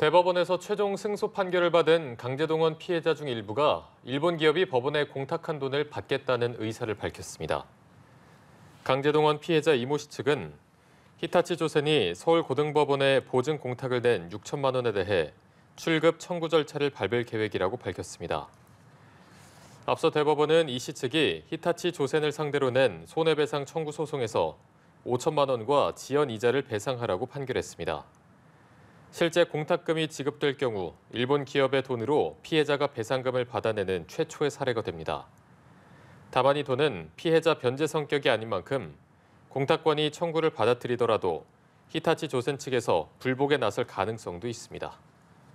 대법원에서 최종 승소 판결을 받은 강제동원 피해자 중 일부가 일본 기업이 법원에 공탁한 돈을 받겠다는 의사를 밝혔습니다. 강제동원 피해자 이모 씨 측은 히타치 조센이 서울고등법원에 보증 공탁을 낸 6천만 원에 대해 출급 청구 절차를 밟을 계획이라고 밝혔습니다. 앞서 대법원은 이 씨 측이 히타치 조센을 상대로 낸 손해배상 청구 소송에서 5천만 원과 지연 이자를 배상하라고 판결했습니다. 실제 공탁금이 지급될 경우 일본 기업의 돈으로 피해자가 배상금을 받아내는 최초의 사례가 됩니다. 다만 이 돈은 피해자 변제 성격이 아닌 만큼 공탁권이 청구를 받아들이더라도 히타치 조센 측에서 불복에 나설 가능성도 있습니다.